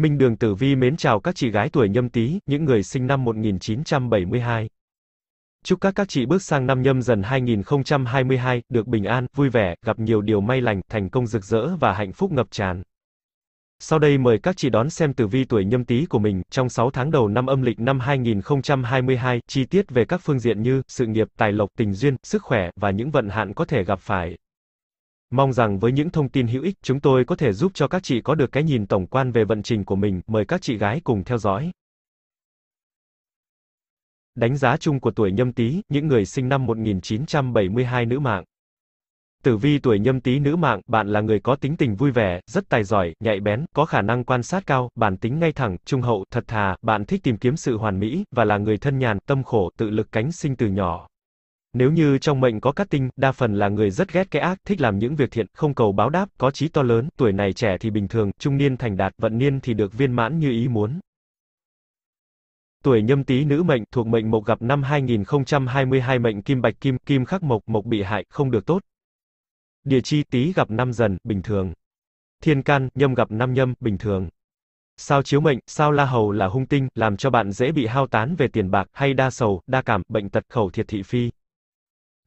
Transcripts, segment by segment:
Minh Đường Tử Vi mến chào các chị gái tuổi nhâm tý, những người sinh năm 1972. Chúc các các chị bước sang năm nhâm dần 2022, được bình an, vui vẻ, gặp nhiều điều may lành, thành công rực rỡ và hạnh phúc ngập tràn. Sau đây mời các chị đón xem tử vi tuổi nhâm tý của mình, trong 6 tháng đầu năm âm lịch năm 2022, chi tiết về các phương diện như, sự nghiệp, tài lộc, tình duyên, sức khỏe, và những vận hạn có thể gặp phải. Mong rằng với những thông tin hữu ích, chúng tôi có thể giúp cho các chị có được cái nhìn tổng quan về vận trình của mình, mời các chị gái cùng theo dõi. Đánh giá chung của tuổi nhâm tý, những người sinh năm 1972 nữ mạng. Tử vi tuổi nhâm tý nữ mạng, bạn là người có tính tình vui vẻ, rất tài giỏi, nhạy bén, có khả năng quan sát cao, bản tính ngay thẳng, trung hậu, thật thà, bạn thích tìm kiếm sự hoàn mỹ, và là người thân nhàn, tâm khổ, tự lực cánh sinh từ nhỏ. Nếu như trong mệnh có cát tinh, đa phần là người rất ghét cái ác, thích làm những việc thiện, không cầu báo đáp, có chí to lớn, tuổi này trẻ thì bình thường, trung niên thành đạt, vận niên thì được viên mãn như ý muốn. Tuổi nhâm tý nữ mệnh thuộc mệnh mộc gặp năm 2022 mệnh kim bạch kim, kim khắc mộc, mộc bị hại, không được tốt. Địa chi tý gặp năm dần, bình thường. Thiên can, nhâm gặp năm nhâm, bình thường. Sao chiếu mệnh, sao la hầu là hung tinh, làm cho bạn dễ bị hao tán về tiền bạc, hay đa sầu, đa cảm, bệnh tật khẩu thiệt thị phi.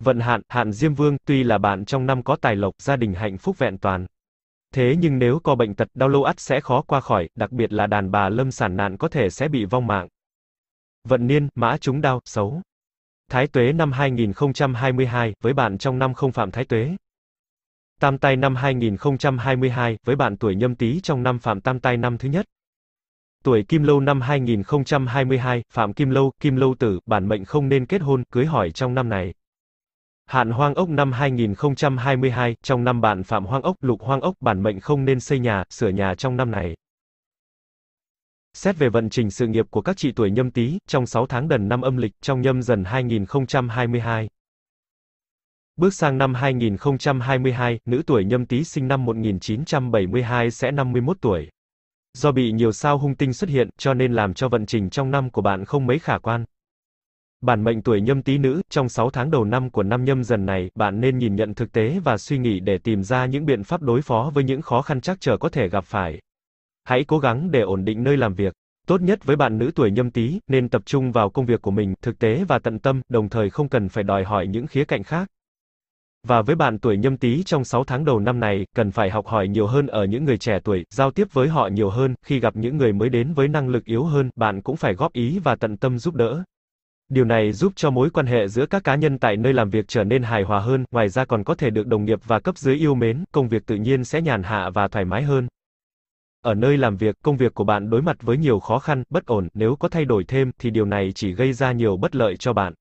Vận hạn, hạn Diêm Vương, tuy là bạn trong năm có tài lộc, gia đình hạnh phúc vẹn toàn. Thế nhưng nếu có bệnh tật, đau lâu ắt sẽ khó qua khỏi, đặc biệt là đàn bà lâm sản nạn có thể sẽ bị vong mạng. Vận niên, mã chúng đau, xấu. Thái tuế năm 2022, với bạn trong năm không phạm thái tuế. Tam tai năm 2022, với bạn tuổi nhâm tý trong năm phạm tam tai năm thứ nhất. Tuổi Kim Lâu năm 2022, Phạm Kim Lâu, Kim Lâu tử, bản mệnh không nên kết hôn, cưới hỏi trong năm này. Hạn hoang ốc năm 2022, trong năm bạn phạm hoang ốc, lục hoang ốc, bản mệnh không nên xây nhà, sửa nhà trong năm này. Xét về vận trình sự nghiệp của các chị tuổi nhâm tý, trong 6 tháng đần năm âm lịch, trong nhâm dần 2022. Bước sang năm 2022, nữ tuổi nhâm tý sinh năm 1972 sẽ 51 tuổi. Do bị nhiều sao hung tinh xuất hiện, cho nên làm cho vận trình trong năm của bạn không mấy khả quan. Bản mệnh tuổi nhâm tý nữ, trong 6 tháng đầu năm của năm nhâm dần này, bạn nên nhìn nhận thực tế và suy nghĩ để tìm ra những biện pháp đối phó với những khó khăn chắc trở có thể gặp phải. Hãy cố gắng để ổn định nơi làm việc. Tốt nhất với bạn nữ tuổi nhâm tý, nên tập trung vào công việc của mình, thực tế và tận tâm, đồng thời không cần phải đòi hỏi những khía cạnh khác. Và với bạn tuổi nhâm tý trong 6 tháng đầu năm này, cần phải học hỏi nhiều hơn ở những người trẻ tuổi, giao tiếp với họ nhiều hơn, khi gặp những người mới đến với năng lực yếu hơn, bạn cũng phải góp ý và tận tâm giúp đỡ. Điều này giúp cho mối quan hệ giữa các cá nhân tại nơi làm việc trở nên hài hòa hơn, ngoài ra còn có thể được đồng nghiệp và cấp dưới yêu mến, công việc tự nhiên sẽ nhàn hạ và thoải mái hơn. Ở nơi làm việc, công việc của bạn đối mặt với nhiều khó khăn, bất ổn, nếu có thay đổi thêm thì điều này chỉ gây ra nhiều bất lợi cho bạn.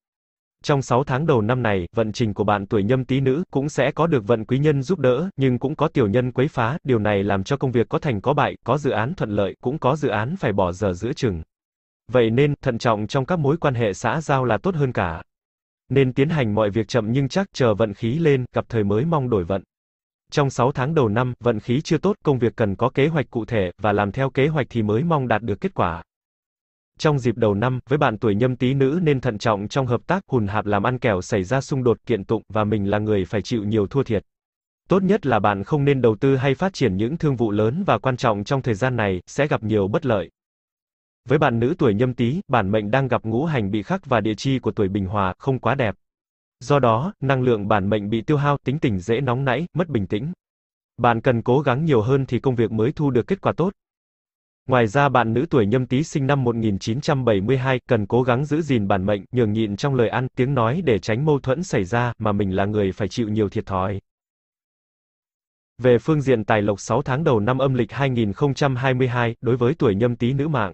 Trong 6 tháng đầu năm này, vận trình của bạn tuổi nhâm tý nữ cũng sẽ có được vận quý nhân giúp đỡ, nhưng cũng có tiểu nhân quấy phá, điều này làm cho công việc có thành có bại, có dự án thuận lợi, cũng có dự án phải bỏ giờ giữa chừng. Vậy nên, thận trọng trong các mối quan hệ xã giao là tốt hơn cả. Nên tiến hành mọi việc chậm nhưng chắc chờ vận khí lên, gặp thời mới mong đổi vận. Trong 6 tháng đầu năm, vận khí chưa tốt, công việc cần có kế hoạch cụ thể, và làm theo kế hoạch thì mới mong đạt được kết quả. Trong dịp đầu năm, với bạn tuổi nhâm tý nữ nên thận trọng trong hợp tác, hùn hạp làm ăn kẻo xảy ra xung đột kiện tụng, và mình là người phải chịu nhiều thua thiệt. Tốt nhất là bạn không nên đầu tư hay phát triển những thương vụ lớn và quan trọng trong thời gian này, sẽ gặp nhiều bất lợi. Với bạn nữ tuổi nhâm tý, bản mệnh đang gặp ngũ hành bị khắc và địa chi của tuổi bình hòa, không quá đẹp. Do đó, năng lượng bản mệnh bị tiêu hao, tính tình dễ nóng nảy, mất bình tĩnh. Bạn cần cố gắng nhiều hơn thì công việc mới thu được kết quả tốt. Ngoài ra bạn nữ tuổi nhâm tý sinh năm 1972 cần cố gắng giữ gìn bản mệnh, nhường nhịn trong lời ăn, tiếng nói để tránh mâu thuẫn xảy ra mà mình là người phải chịu nhiều thiệt thòi. Về phương diện tài lộc 6 tháng đầu năm âm lịch 2022, đối với tuổi nhâm tý nữ mạng,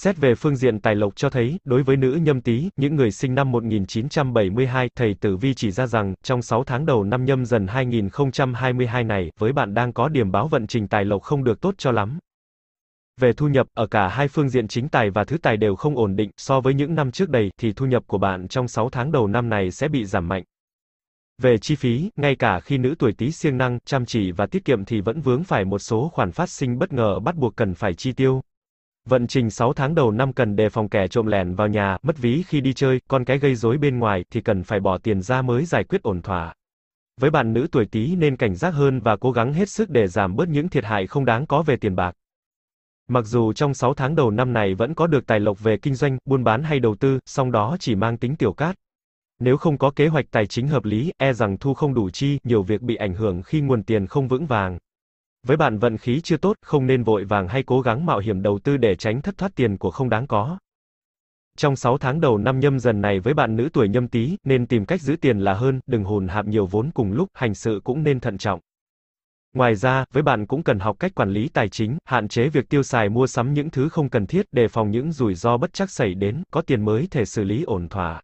Xét về phương diện tài lộc cho thấy, đối với nữ nhâm tý, những người sinh năm 1972, thầy Tử Vi chỉ ra rằng, trong 6 tháng đầu năm nhâm dần 2022 này, với bạn đang có điểm báo vận trình tài lộc không được tốt cho lắm. Về thu nhập, ở cả hai phương diện chính tài và thứ tài đều không ổn định, so với những năm trước đây, thì thu nhập của bạn trong 6 tháng đầu năm này sẽ bị giảm mạnh. Về chi phí, ngay cả khi nữ tuổi Tý siêng năng, chăm chỉ và tiết kiệm thì vẫn vướng phải một số khoản phát sinh bất ngờ bắt buộc cần phải chi tiêu. Vận trình 6 tháng đầu năm cần đề phòng kẻ trộm lẻn vào nhà, mất ví khi đi chơi, con cái gây rối bên ngoài thì cần phải bỏ tiền ra mới giải quyết ổn thỏa. Với bạn nữ tuổi Tý nên cảnh giác hơn và cố gắng hết sức để giảm bớt những thiệt hại không đáng có về tiền bạc. Mặc dù trong 6 tháng đầu năm này vẫn có được tài lộc về kinh doanh, buôn bán hay đầu tư, song đó chỉ mang tính tiểu cát. Nếu không có kế hoạch tài chính hợp lý, e rằng thu không đủ chi, nhiều việc bị ảnh hưởng khi nguồn tiền không vững vàng. Với bạn vận khí chưa tốt, không nên vội vàng hay cố gắng mạo hiểm đầu tư để tránh thất thoát tiền của không đáng có. Trong 6 tháng đầu năm nhâm dần này với bạn nữ tuổi nhâm tý, nên tìm cách giữ tiền là hơn, đừng hồn hạp nhiều vốn cùng lúc, hành sự cũng nên thận trọng. Ngoài ra, với bạn cũng cần học cách quản lý tài chính, hạn chế việc tiêu xài mua sắm những thứ không cần thiết, đề phòng những rủi ro bất chắc xảy đến, có tiền mới thể xử lý ổn thỏa.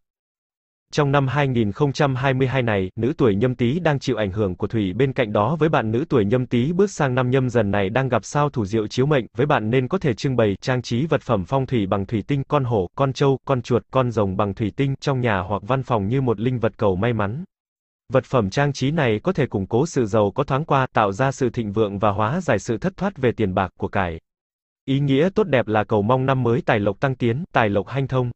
Trong năm 2022 này, nữ tuổi nhâm tý đang chịu ảnh hưởng của thủy bên cạnh đó với bạn nữ tuổi nhâm tý bước sang năm nhâm dần này đang gặp sao thủ diệu chiếu mệnh, với bạn nên có thể trưng bày, trang trí vật phẩm phong thủy bằng thủy tinh, con hổ, con trâu, con chuột, con rồng bằng thủy tinh trong nhà hoặc văn phòng như một linh vật cầu may mắn. Vật phẩm trang trí này có thể củng cố sự giàu có thoáng qua, tạo ra sự thịnh vượng và hóa giải sự thất thoát về tiền bạc của cải. Ý nghĩa tốt đẹp là cầu mong năm mới tài lộc tăng tiến, tài lộc hanh thông.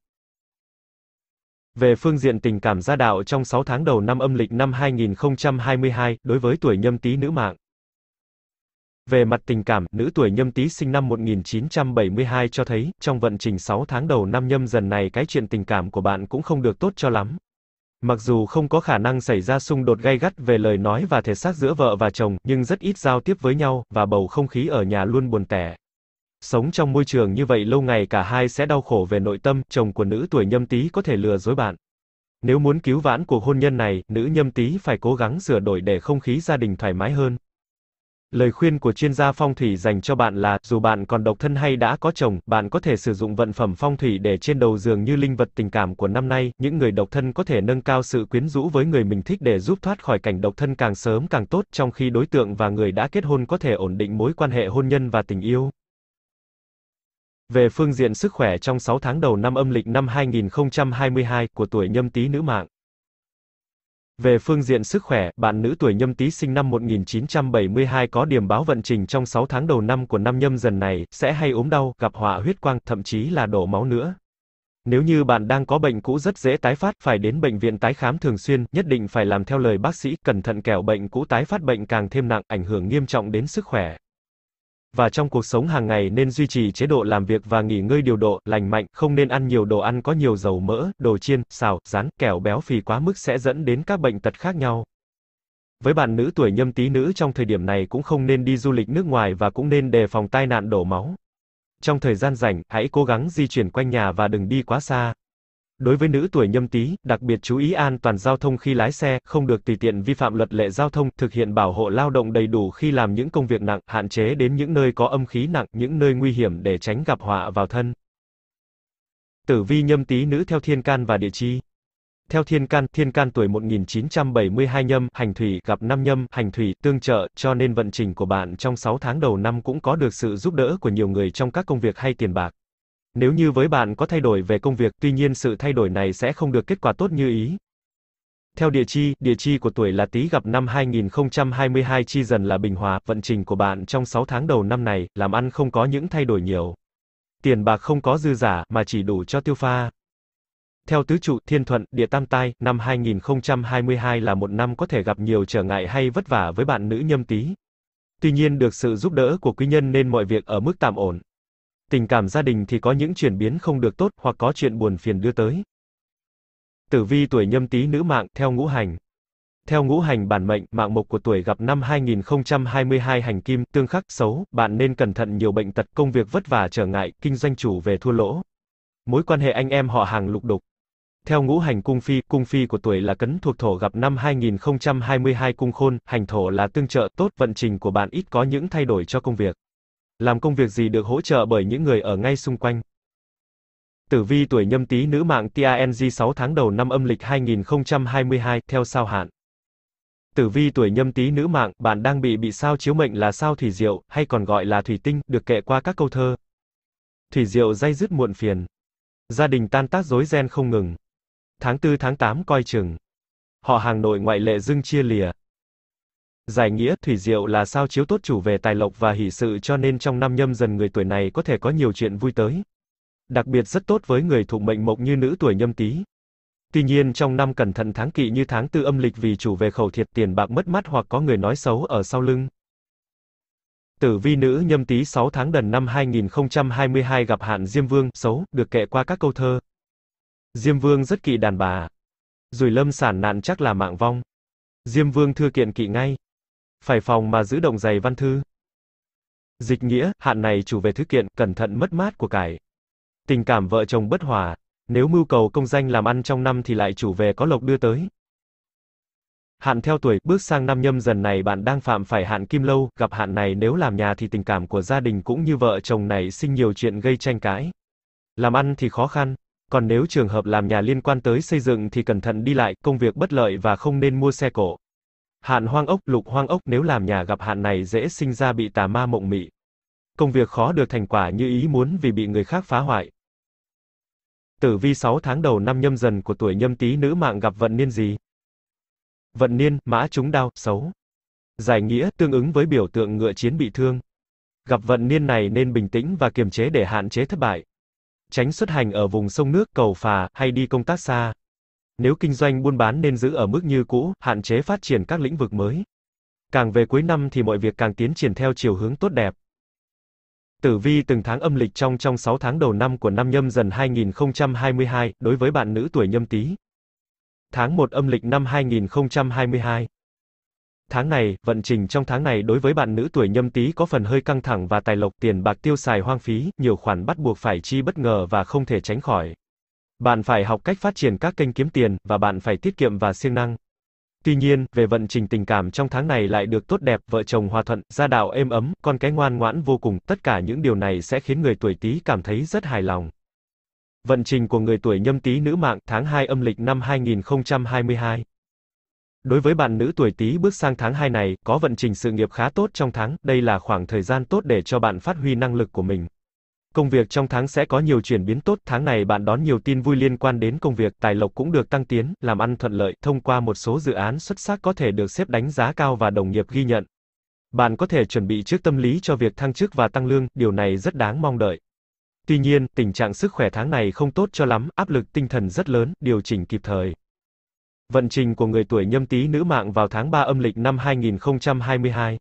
Về phương diện tình cảm gia đạo trong 6 tháng đầu năm âm lịch năm 2022, đối với tuổi nhâm tý nữ mạng. Về mặt tình cảm, nữ tuổi nhâm tý sinh năm 1972 cho thấy, trong vận trình 6 tháng đầu năm nhâm dần này cái chuyện tình cảm của bạn cũng không được tốt cho lắm. Mặc dù không có khả năng xảy ra xung đột gay gắt về lời nói và thể xác giữa vợ và chồng, nhưng rất ít giao tiếp với nhau, và bầu không khí ở nhà luôn buồn tẻ. Sống trong môi trường như vậy lâu ngày cả hai sẽ đau khổ về nội tâm, chồng của nữ tuổi nhâm tý có thể lừa dối bạn. Nếu muốn cứu vãn cuộc hôn nhân này, nữ nhâm tý phải cố gắng sửa đổi để không khí gia đình thoải mái hơn. Lời khuyên của chuyên gia phong thủy dành cho bạn là, dù bạn còn độc thân hay đã có chồng, bạn có thể sử dụng vận phẩm phong thủy để trên đầu giường như linh vật tình cảm của năm nay, những người độc thân có thể nâng cao sự quyến rũ với người mình thích để giúp thoát khỏi cảnh độc thân càng sớm càng tốt, trong khi đối tượng và người đã kết hôn có thể ổn định mối quan hệ hôn nhân và tình yêu. Về phương diện sức khỏe trong 6 tháng đầu năm âm lịch năm 2022 của tuổi nhâm tý nữ mạng. Về phương diện sức khỏe, bạn nữ tuổi nhâm tý sinh năm 1972 có điểm báo vận trình trong 6 tháng đầu năm của năm nhâm dần này, sẽ hay ốm đau, gặp họa huyết quang, thậm chí là đổ máu nữa. Nếu như bạn đang có bệnh cũ rất dễ tái phát, phải đến bệnh viện tái khám thường xuyên, nhất định phải làm theo lời bác sĩ, cẩn thận kẻo bệnh cũ tái phát bệnh càng thêm nặng, ảnh hưởng nghiêm trọng đến sức khỏe và trong cuộc sống hàng ngày nên duy trì chế độ làm việc và nghỉ ngơi điều độ, lành mạnh, không nên ăn nhiều đồ ăn có nhiều dầu mỡ, đồ chiên, xào, rán, kẹo béo phì quá mức sẽ dẫn đến các bệnh tật khác nhau. Với bạn nữ tuổi nhâm tý nữ trong thời điểm này cũng không nên đi du lịch nước ngoài và cũng nên đề phòng tai nạn đổ máu. Trong thời gian rảnh, hãy cố gắng di chuyển quanh nhà và đừng đi quá xa. Đối với nữ tuổi nhâm tý, đặc biệt chú ý an toàn giao thông khi lái xe, không được tùy tiện vi phạm luật lệ giao thông, thực hiện bảo hộ lao động đầy đủ khi làm những công việc nặng, hạn chế đến những nơi có âm khí nặng, những nơi nguy hiểm để tránh gặp họa vào thân. Tử vi nhâm tý nữ theo thiên can và địa chi. Theo thiên can, thiên can tuổi 1972 nhâm, hành thủy, gặp năm nhâm, hành thủy, tương trợ, cho nên vận trình của bạn trong 6 tháng đầu năm cũng có được sự giúp đỡ của nhiều người trong các công việc hay tiền bạc. Nếu như với bạn có thay đổi về công việc, tuy nhiên sự thay đổi này sẽ không được kết quả tốt như ý. Theo địa chi, địa chi của tuổi là Tý gặp năm 2022 chi dần là Bình Hòa, vận trình của bạn trong 6 tháng đầu năm này, làm ăn không có những thay đổi nhiều. Tiền bạc không có dư giả, mà chỉ đủ cho tiêu pha. Theo tứ trụ Thiên Thuận, Địa Tam Tai, năm 2022 là một năm có thể gặp nhiều trở ngại hay vất vả với bạn nữ nhâm Tý. Tuy nhiên được sự giúp đỡ của quý nhân nên mọi việc ở mức tạm ổn. Tình cảm gia đình thì có những chuyển biến không được tốt hoặc có chuyện buồn phiền đưa tới. Tử vi tuổi nhâm tý nữ mạng theo ngũ hành. Theo ngũ hành bản mệnh, mạng mộc của tuổi gặp năm 2022 hành kim, tương khắc xấu, bạn nên cẩn thận nhiều bệnh tật, công việc vất vả trở ngại, kinh doanh chủ về thua lỗ. Mối quan hệ anh em họ hàng lục đục. Theo ngũ hành cung phi, cung phi của tuổi là cấn thuộc thổ gặp năm 2022 cung khôn, hành thổ là tương trợ tốt, vận trình của bạn ít có những thay đổi cho công việc. Làm công việc gì được hỗ trợ bởi những người ở ngay xung quanh. Tử vi tuổi nhâm tý nữ mạng TANG 6 tháng đầu năm âm lịch 2022, theo sao hạn. Tử vi tuổi nhâm tý nữ mạng, bạn đang bị bị sao chiếu mệnh là sao thủy diệu, hay còn gọi là thủy tinh, được kệ qua các câu thơ. Thủy diệu dây dứt muộn phiền. Gia đình tan tác rối ren không ngừng. Tháng 4 tháng 8 coi chừng. Họ hàng nội ngoại lệ dưng chia lìa. Giải nghĩa thủy diệu là sao chiếu tốt chủ về tài lộc và hỷ sự cho nên trong năm nhâm dần người tuổi này có thể có nhiều chuyện vui tới. Đặc biệt rất tốt với người thuộc mệnh mộc như nữ tuổi nhâm tý. Tuy nhiên trong năm cẩn thận tháng kỵ như tháng tư âm lịch vì chủ về khẩu thiệt tiền bạc mất mát hoặc có người nói xấu ở sau lưng. Tử vi nữ nhâm tý 6 tháng đần năm 2022 gặp hạn Diêm Vương xấu, được kệ qua các câu thơ. Diêm Vương rất kỵ đàn bà. Rủi lâm sản nạn chắc là mạng vong. Diêm Vương thưa kiện kỵ ngay phải phòng mà giữ đồng giày văn thư. Dịch nghĩa, hạn này chủ về thứ kiện, cẩn thận mất mát của cải. Tình cảm vợ chồng bất hòa, nếu mưu cầu công danh làm ăn trong năm thì lại chủ về có lộc đưa tới. Hạn theo tuổi, bước sang năm nhâm dần này bạn đang phạm phải hạn kim lâu, gặp hạn này nếu làm nhà thì tình cảm của gia đình cũng như vợ chồng này sinh nhiều chuyện gây tranh cãi. Làm ăn thì khó khăn, còn nếu trường hợp làm nhà liên quan tới xây dựng thì cẩn thận đi lại, công việc bất lợi và không nên mua xe cổ. Hạn hoang ốc, lục hoang ốc nếu làm nhà gặp hạn này dễ sinh ra bị tà ma mộng mị. Công việc khó được thành quả như ý muốn vì bị người khác phá hoại. Tử vi 6 tháng đầu năm nhâm dần của tuổi nhâm tý nữ mạng gặp vận niên gì? Vận niên, mã trúng đao, xấu. Giải nghĩa tương ứng với biểu tượng ngựa chiến bị thương. Gặp vận niên này nên bình tĩnh và kiềm chế để hạn chế thất bại. Tránh xuất hành ở vùng sông nước, cầu phà hay đi công tác xa. Nếu kinh doanh buôn bán nên giữ ở mức như cũ, hạn chế phát triển các lĩnh vực mới. Càng về cuối năm thì mọi việc càng tiến triển theo chiều hướng tốt đẹp. Tử vi từng tháng âm lịch trong trong 6 tháng đầu năm của năm nhâm dần 2022 đối với bạn nữ tuổi nhâm tý. Tháng 1 âm lịch năm 2022. Tháng này, vận trình trong tháng này đối với bạn nữ tuổi nhâm tý có phần hơi căng thẳng và tài lộc tiền bạc tiêu xài hoang phí, nhiều khoản bắt buộc phải chi bất ngờ và không thể tránh khỏi. Bạn phải học cách phát triển các kênh kiếm tiền, và bạn phải tiết kiệm và siêng năng. Tuy nhiên, về vận trình tình cảm trong tháng này lại được tốt đẹp, vợ chồng hòa thuận, gia đạo êm ấm, con cái ngoan ngoãn vô cùng, tất cả những điều này sẽ khiến người tuổi Tý cảm thấy rất hài lòng. Vận trình của người tuổi nhâm Tý nữ mạng tháng 2 âm lịch năm 2022. Đối với bạn nữ tuổi Tý bước sang tháng 2 này, có vận trình sự nghiệp khá tốt trong tháng, đây là khoảng thời gian tốt để cho bạn phát huy năng lực của mình. Công việc trong tháng sẽ có nhiều chuyển biến tốt, tháng này bạn đón nhiều tin vui liên quan đến công việc, tài lộc cũng được tăng tiến, làm ăn thuận lợi, thông qua một số dự án xuất sắc có thể được xếp đánh giá cao và đồng nghiệp ghi nhận. Bạn có thể chuẩn bị trước tâm lý cho việc thăng chức và tăng lương, điều này rất đáng mong đợi. Tuy nhiên, tình trạng sức khỏe tháng này không tốt cho lắm, áp lực tinh thần rất lớn, điều chỉnh kịp thời. Vận trình của người tuổi nhâm tý nữ mạng vào tháng 3 âm lịch năm 2022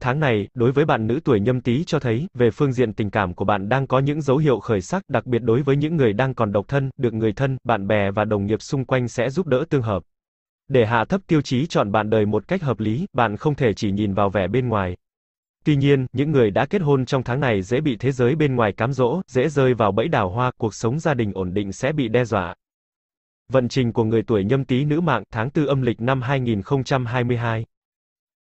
Tháng này, đối với bạn nữ tuổi nhâm tý cho thấy, về phương diện tình cảm của bạn đang có những dấu hiệu khởi sắc, đặc biệt đối với những người đang còn độc thân, được người thân, bạn bè và đồng nghiệp xung quanh sẽ giúp đỡ tương hợp. Để hạ thấp tiêu chí chọn bạn đời một cách hợp lý, bạn không thể chỉ nhìn vào vẻ bên ngoài. Tuy nhiên, những người đã kết hôn trong tháng này dễ bị thế giới bên ngoài cám dỗ, dễ rơi vào bẫy đào hoa, cuộc sống gia đình ổn định sẽ bị đe dọa. Vận trình của người tuổi nhâm tý nữ mạng tháng 4 âm lịch năm 2022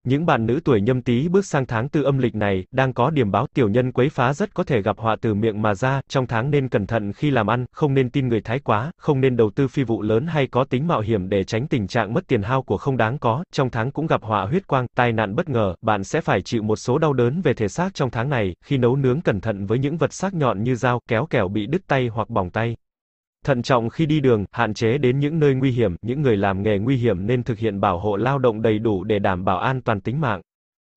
những bạn nữ tuổi nhâm tý bước sang tháng tư âm lịch này, đang có điểm báo tiểu nhân quấy phá rất có thể gặp họa từ miệng mà ra, trong tháng nên cẩn thận khi làm ăn, không nên tin người thái quá, không nên đầu tư phi vụ lớn hay có tính mạo hiểm để tránh tình trạng mất tiền hao của không đáng có, trong tháng cũng gặp họa huyết quang, tai nạn bất ngờ, bạn sẽ phải chịu một số đau đớn về thể xác trong tháng này, khi nấu nướng cẩn thận với những vật sắc nhọn như dao, kéo kẻo bị đứt tay hoặc bỏng tay. Thận trọng khi đi đường, hạn chế đến những nơi nguy hiểm, những người làm nghề nguy hiểm nên thực hiện bảo hộ lao động đầy đủ để đảm bảo an toàn tính mạng.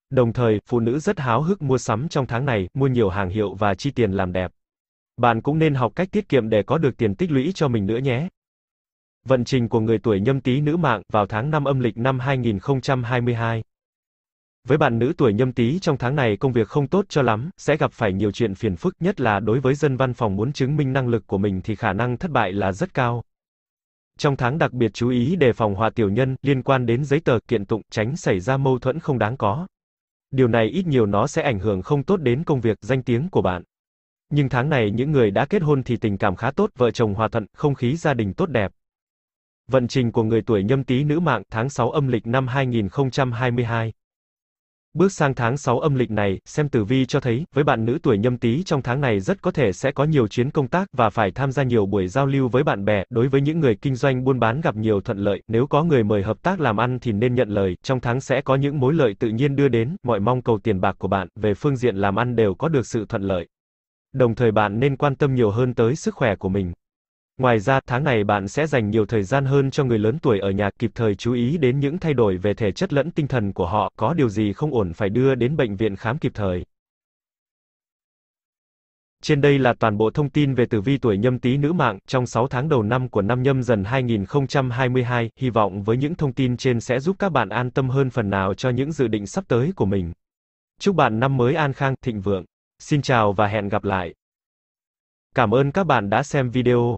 Đồng thời, phụ nữ rất háo hức mua sắm trong tháng này, mua nhiều hàng hiệu và chi tiền làm đẹp. Bạn cũng nên học cách tiết kiệm để có được tiền tích lũy cho mình nữa nhé. Vận trình của người tuổi nhâm tý nữ mạng vào tháng 5 âm lịch năm 2022 với bạn nữ tuổi nhâm tý trong tháng này công việc không tốt cho lắm, sẽ gặp phải nhiều chuyện phiền phức, nhất là đối với dân văn phòng muốn chứng minh năng lực của mình thì khả năng thất bại là rất cao. Trong tháng đặc biệt chú ý đề phòng họa tiểu nhân liên quan đến giấy tờ kiện tụng, tránh xảy ra mâu thuẫn không đáng có. Điều này ít nhiều nó sẽ ảnh hưởng không tốt đến công việc, danh tiếng của bạn. Nhưng tháng này những người đã kết hôn thì tình cảm khá tốt, vợ chồng hòa thuận, không khí gia đình tốt đẹp. Vận trình của người tuổi nhâm tý nữ mạng tháng 6 âm lịch năm 2022 Bước sang tháng 6 âm lịch này, xem tử vi cho thấy, với bạn nữ tuổi nhâm tý trong tháng này rất có thể sẽ có nhiều chuyến công tác và phải tham gia nhiều buổi giao lưu với bạn bè, đối với những người kinh doanh buôn bán gặp nhiều thuận lợi, nếu có người mời hợp tác làm ăn thì nên nhận lời, trong tháng sẽ có những mối lợi tự nhiên đưa đến, mọi mong cầu tiền bạc của bạn, về phương diện làm ăn đều có được sự thuận lợi. Đồng thời bạn nên quan tâm nhiều hơn tới sức khỏe của mình. Ngoài ra, tháng này bạn sẽ dành nhiều thời gian hơn cho người lớn tuổi ở nhà, kịp thời chú ý đến những thay đổi về thể chất lẫn tinh thần của họ, có điều gì không ổn phải đưa đến bệnh viện khám kịp thời. Trên đây là toàn bộ thông tin về tử vi tuổi nhâm tý nữ mạng trong 6 tháng đầu năm của năm nhâm dần 2022, hy vọng với những thông tin trên sẽ giúp các bạn an tâm hơn phần nào cho những dự định sắp tới của mình. Chúc bạn năm mới an khang, thịnh vượng. Xin chào và hẹn gặp lại. Cảm ơn các bạn đã xem video.